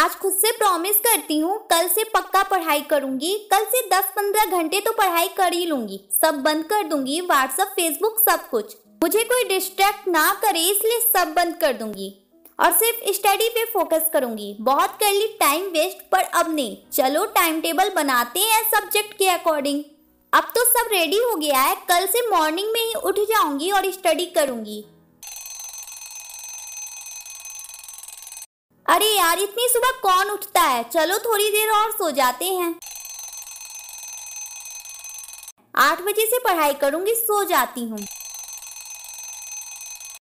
आज खुद से प्रॉमिस करती हूँ कल से पक्का पढ़ाई करूंगी कल से 10-15 घंटे तो पढ़ाई कर ही लूंगी सब बंद कर दूंगी व्हाट्सअप फेसबुक सब कुछ मुझे कोई डिस्ट्रैक्ट ना करे इसलिए सब बंद कर दूंगी और सिर्फ स्टडी पे फोकस करूंगी बहुत कर ली टाइम वेस्ट पर अब नहीं चलो टाइम टेबल बनाते हैं सब्जेक्ट के अकॉर्डिंग अब तो सब रेडी हो गया है कल से मॉर्निंग में ही उठ जाऊंगी और स्टडी करूंगी अरे यार इतनी सुबह कौन उठता है चलो थोड़ी देर और सो जाते हैं आठ बजे से पढ़ाई करूंगी सो जाती हूँ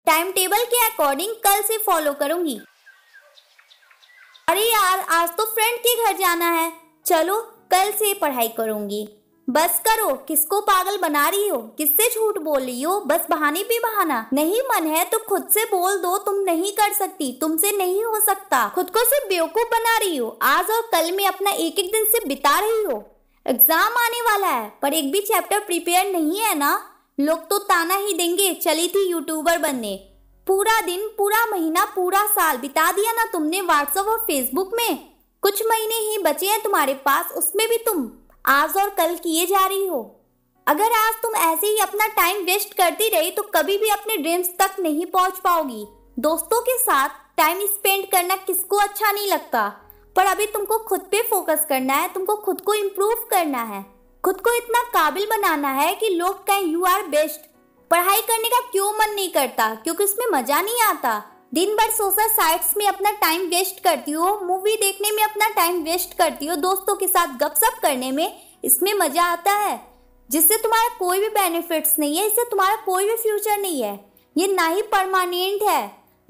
टाइम टेबल के अकॉर्डिंग कल से फॉलो करूंगी अरे यार आज तो फ्रेंड के घर जाना है चलो कल से पढ़ाई करूंगी बस करो किसको पागल बना रही हो किससे झूठ बोल रही हो बस बहाने पे बहाना नहीं मन है तो खुद से बोल दो तुम नहीं कर सकती तुमसे नहीं हो सकता खुद को सिर्फ बेवकूफ बना रही हो आज और कल में अपना एक एक दिन से बिता रही हो एग्जाम आने वाला है पर एक भी चैप्टर प्रिपेयर नहीं है ना लोग तो ताना ही देंगे चली थी यूट्यूबर बनने पूरा दिन पूरा महीना पूरा साल बिता दिया ना तुमने व्हाट्सएप और फेसबुक में कुछ महीने ही बचे हैं तुम्हारे पास उसमें भी तुम आज और कल किए जा रही हो अगर आज तुम ऐसे ही अपना टाइम वेस्ट करती रही तो कभी भी अपने ड्रीम्स तक नहीं पहुंच पाओगी दोस्तों के साथ टाइम स्पेंड करना किसको अच्छा नहीं लगता पर अभी तुमको खुद पे फोकस करना है तुमको खुद को इम्प्रूव करना है खुद को इतना काबिल बनाना है कि लोग कहें यू आर बेस्ट पढ़ाई करने का क्यों मन नहीं करता क्योंकि उसमें मजा नहीं आता दिन भर सोशल साइट्स में अपना टाइम वेस्ट करती हो मूवी देखने में अपना टाइम वेस्ट करती हो दोस्तों के साथ गपशप करने में इसमें मजा आता है जिससे तुम्हारा कोई भी बेनिफिट्स नहीं है इससे तुम्हारा कोई भी फ्यूचर नहीं है ये ना ही परमानेंट है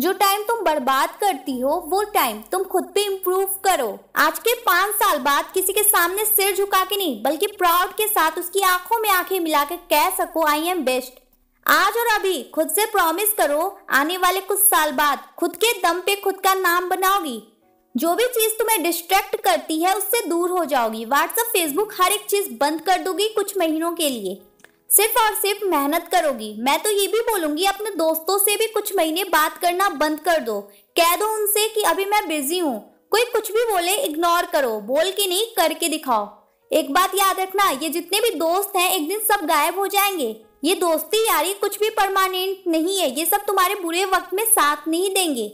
जो टाइम तुम बर्बाद करती हो वो टाइम तुम खुद पे इम्प्रूव करो आज के पाँच साल बाद किसी के सामने सिर झुका के नहीं बल्कि प्राउड के साथ उसकी आंखों में आंखें मिला के कह सको आई एम बेस्ट आज और अभी खुद से प्रॉमिस करो आने वाले कुछ साल बाद खुद के दम पे खुद का नाम बनाओगी जो भी चीज तुम्हें डिस्ट्रैक्ट करती है उससे दूर हो जाओगी व्हाट्सएप फेसबुक हर एक चीज बंद कर दूंगी कुछ महीनों के लिए सिर्फ और सिर्फ मेहनत करोगी मैं तो ये भी बोलूंगी अपने दोस्तों से भी कुछ महीने बात करना बंद कर दो कह दो उनसे कि अभी मैं बिजी हूँ कोई कुछ भी बोले इग्नोर करो बोल के नहीं करके दिखाओ एक बात याद रखना ये जितने भी दोस्त हैं एक दिन सब गायब हो जाएंगे ये दोस्ती यारी कुछ भी परमानेंट नहीं है ये सब तुम्हारे बुरे वक्त में साथ नहीं देंगे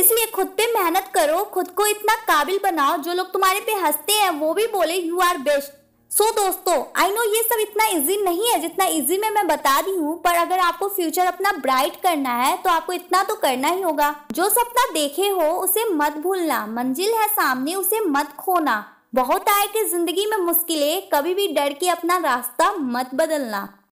इसलिए खुद पे मेहनत करो खुद को इतना काबिल बनाओ जो लोग तुम्हारे पे हंसते हैं वो भी बोले यू आर बेस्ट सो दोस्तों आई नो ये सब इतना इजी नहीं है जितना इजी में मैं बता दी हूँ पर अगर आपको फ्यूचर अपना ब्राइट करना है तो आपको इतना तो करना ही होगा जो सपना देखे हो उसे मत भूलना मंजिल है सामने उसे मत खोना बहुत आए कि जिंदगी में मुश्किलें कभी भी डर के अपना रास्ता मत बदलना